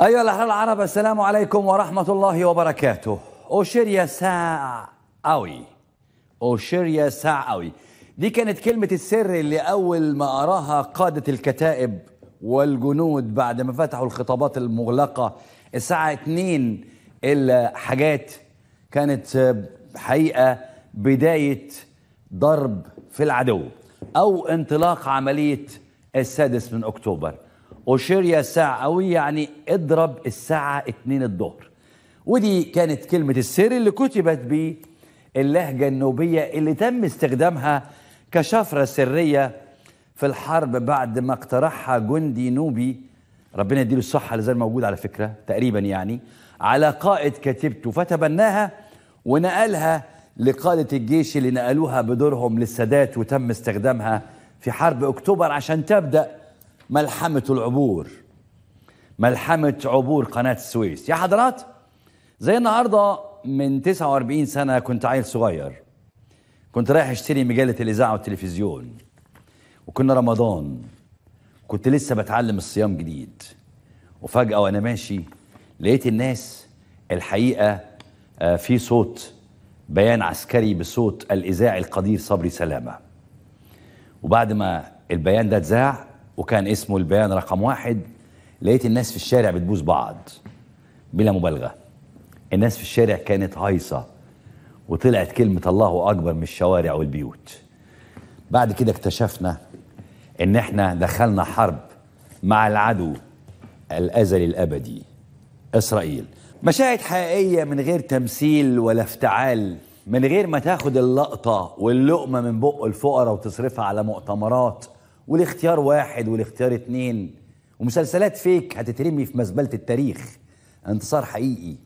أيها الأحرار العرب السلام عليكم ورحمة الله وبركاته أوشيريا يا ساعة أوي دي كانت كلمة السر اللي أول ما أراها قادة الكتائب والجنود بعد ما فتحوا الخطابات المغلقة الساعة 2 الحاجات كانت حقيقة بداية ضرب في العدو أو انطلاق عملية السادس من أكتوبر يا ساعة أوي يعني اضرب الساعة اتنين الظهر ودي كانت كلمة السر اللي كتبت باللهجة النوبية اللي تم استخدامها كشفرة سرية في الحرب بعد ما اقترحها جندي نوبي ربنا يديله الصحة اللي زال موجود على فكرة تقريبا يعني على قائد كتبته فتبناها ونقلها لقادة الجيش اللي نقلوها بدورهم للسادات وتم استخدامها في حرب أكتوبر عشان تبدأ ملحمة العبور ملحمة عبور قناة السويس يا حضرات زي النهاردة من 49 سنة كنت عيل صغير كنت رايح اشتري مجلة الإذاعة والتلفزيون وكنا رمضان كنت لسه بتعلم الصيام جديد وفجأة وأنا ماشي لقيت الناس الحقيقة آه، في صوت بيان عسكري بصوت الإذاعي القدير صبري سلامة وبعد ما البيان ده اتذاع وكان اسمه البيان رقم واحد لقيت الناس في الشارع بتبوس بعض بلا مبالغة الناس في الشارع كانت هايصة وطلعت كلمة الله أكبر من الشوارع والبيوت بعد كده اكتشفنا ان احنا دخلنا حرب مع العدو الأزلي الأبدي إسرائيل مشاهد حقيقية من غير تمثيل ولا افتعال من غير ما تاخد اللقطة واللقمة من بق الفقراء وتصرفها على مؤتمرات والاختيار واحد والاختيار اتنين ومسلسلات فيك هتترمي في مزبلة التاريخ انتصار حقيقي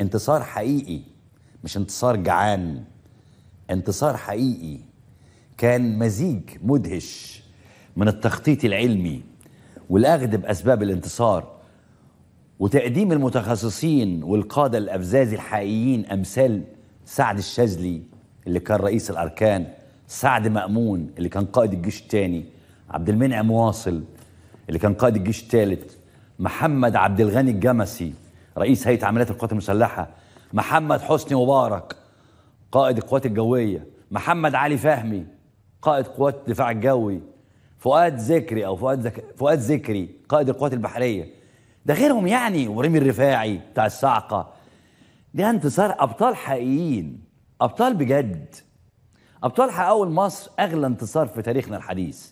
انتصار حقيقي مش انتصار جعان انتصار حقيقي كان مزيج مدهش من التخطيط العلمي والأخذ بأسباب الانتصار وتقديم المتخصصين والقادة الأفزاز الحقيقيين أمثال سعد الشاذلي اللي كان رئيس الأركان سعد مأمون اللي كان قائد الجيش الثاني عبد المنعم واصل اللي كان قائد الجيش الثالث محمد عبد الغني الجمسي رئيس هيئه عمليات القوات المسلحه محمد حسني مبارك قائد القوات الجويه محمد علي فهمي قائد قوات الدفاع الجوي فؤاد ذكري او فؤاد زك... فؤاد ذكري قائد القوات البحريه ده غيرهم يعني وريمي الرفاعي بتاع الصاعقه ده انتصار ابطال حقيقيين ابطال بجد ابطال حققوا مصر اغلى انتصار في تاريخنا الحديث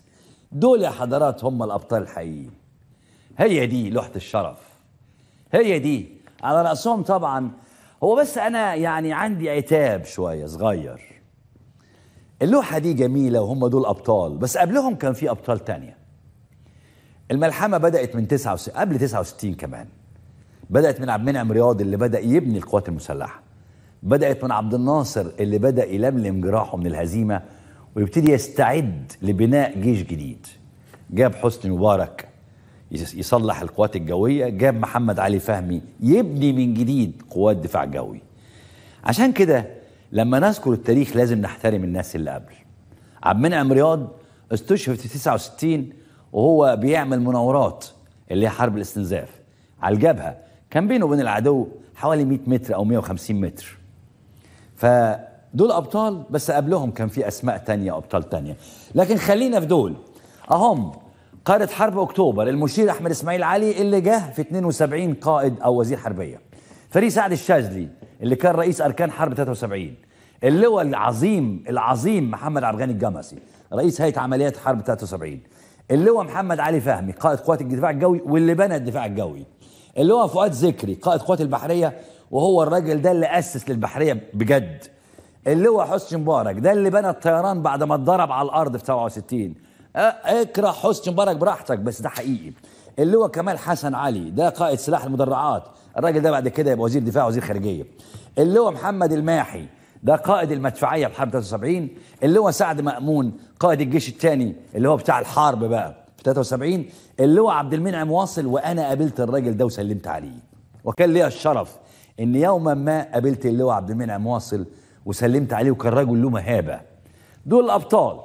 دول يا حضرات هم الأبطال الحقيقيين هي دي لوحة الشرف هي دي على رأسهم طبعا هو بس أنا يعني عندي عتاب شوية صغير اللوحة دي جميلة وهم دول أبطال بس قبلهم كان في أبطال تانية الملحمة بدأت من 69 قبل 69 كمان بدأت من عبد المنعم رياض اللي بدأ يبني القوات المسلحة بدأت من عبد الناصر اللي بدأ يلملم جراحه من الهزيمة ويبتدي يستعد لبناء جيش جديد جاب حسني مبارك يصلح القوات الجوية جاب محمد علي فهمي يبني من جديد قوات دفاع جوي عشان كده لما نذكر التاريخ لازم نحترم الناس اللي قبل عبد المنعم رياض استشهد في 69 وهو بيعمل مناورات اللي هي حرب الاستنزاف على الجبهة كان بينه وبين العدو حوالي 100 متر أو 150 متر ف دول ابطال بس قبلهم كان في اسماء تانية ابطال تانية لكن خلينا في دول اهم قائد حرب اكتوبر المشير احمد اسماعيل علي اللي جه في 72 قائد او وزير حربيه فريق سعد الشاذلي اللي كان رئيس اركان حرب 73 اللواء العظيم العظيم محمد عبد الغني الجمسي رئيس هيئه عمليات حرب 73 اللواء محمد علي فهمي قائد قوات الدفاع الجوي واللي بنى الدفاع الجوي اللواء فؤاد ذكري قائد قوات البحريه وهو الراجل ده اللي اسس للبحريه بجد اللي هو حسني مبارك ده اللي بنى الطيران بعد ما اتضرب على الارض في 67 أه، اكره حسني مبارك براحتك بس ده حقيقي اللي هو كمال حسن علي ده قائد سلاح المدرعات الراجل ده بعد كده يبقى وزير دفاع وزير خارجيه اللي هو محمد الماحي ده قائد المدفعيه في حرب 73 اللي هو سعد مامون قائد الجيش الثاني اللي هو بتاع الحرب بقى في 73 اللي هو عبد المنعم واصل وانا قابلت الراجل ده وسلمت عليه وكان ليا الشرف ان يوما ما قابلت اللي هو عبد المنعم واصل وسلمت عليه وكان راجل له مهابه دول ابطال